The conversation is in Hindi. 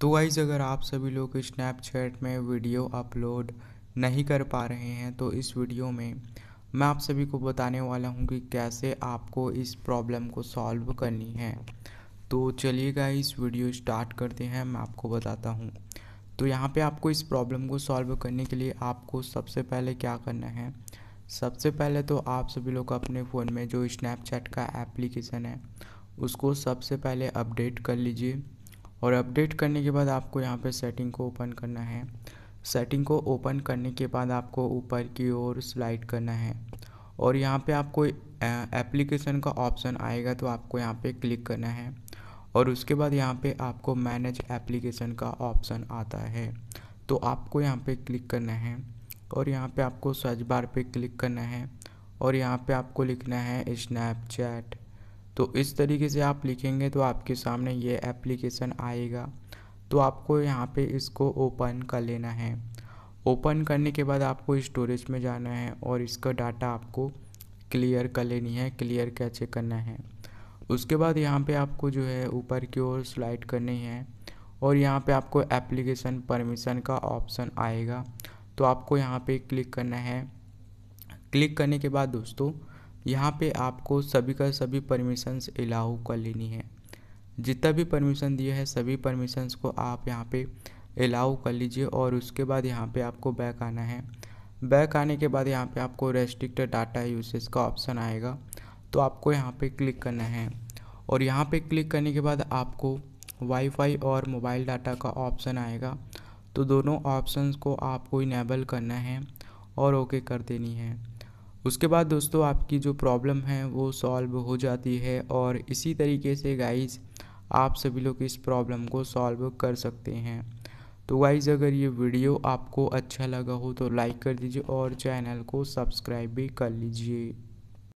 तो वाइज अगर आप सभी लोग स्नैपचैट में वीडियो अपलोड नहीं कर पा रहे हैं तो इस वीडियो में मैं आप सभी को बताने वाला हूं कि कैसे आपको इस प्रॉब्लम को सॉल्व करनी है तो चलिएगा इस वीडियो स्टार्ट करते हैं मैं आपको बताता हूं तो यहाँ पे आपको इस प्रॉब्लम को सॉल्व करने के लिए आपको सबसे पहले क्या करना है सबसे पहले तो आप सभी लोग अपने फ़ोन में जो स्नैपचैट का एप्लीकेशन है उसको सबसे पहले अपडेट कर लीजिए और अपडेट करने के बाद आपको यहाँ पे सेटिंग को ओपन करना है सेटिंग को ओपन करने के बाद आपको ऊपर की ओर स्लाइड करना है और यहाँ पे आपको एप्लीकेशन का ऑप्शन आएगा तो आपको यहाँ पे क्लिक करना है और उसके बाद यहाँ पे आपको मैनेज एप्लीकेशन का ऑप्शन आता है तो आपको यहाँ पे क्लिक करना है और यहाँ पे आपको सर्च बार पे क्लिक करना है और यहाँ पे आपको लिखना है स्नैपचैट तो इस तरीके से आप लिखेंगे तो आपके सामने ये एप्लीकेशन आएगा तो आपको यहाँ पे इसको ओपन कर लेना है ओपन करने के बाद आपको स्टोरेज में जाना है और इसका डाटा आपको क्लियर कर लेनी है क्लियर कैसे करना है उसके बाद यहाँ पे आपको जो है ऊपर की ओर स्लाइड करनी है और यहाँ पे आपको एप्लीकेशन परमिशन का ऑप्शन आएगा तो आपको यहाँ पे क्लिक करना है क्लिक करने के बाद दोस्तों यहाँ पे आपको सभी का सभी परमिशंस अलाउ कर लेनी है जितना भी परमिशन दिया है सभी परमिशंस को आप यहाँ पे अलाउ कर लीजिए और उसके बाद यहाँ पे आपको बैक आना है बैक आने के बाद यहाँ पे आपको रेस्ट्रिक्टेड डाटा यूसेज का ऑप्शन आएगा तो आपको यहाँ पे क्लिक करना है और यहाँ पे क्लिक करने के बाद आपको वाईफाई और मोबाइल डाटा का ऑप्शन आएगा तो दोनों ऑप्शंस को आपको इनेबल करना है और ओके कर देनी है उसके बाद दोस्तों आपकी जो प्रॉब्लम है वो सॉल्व हो जाती है और इसी तरीके से गाइज़ आप सभी लोग इस प्रॉब्लम को सॉल्व कर सकते हैं तो गाइज़ अगर ये वीडियो आपको अच्छा लगा हो तो लाइक कर दीजिए और चैनल को सब्सक्राइब भी कर लीजिए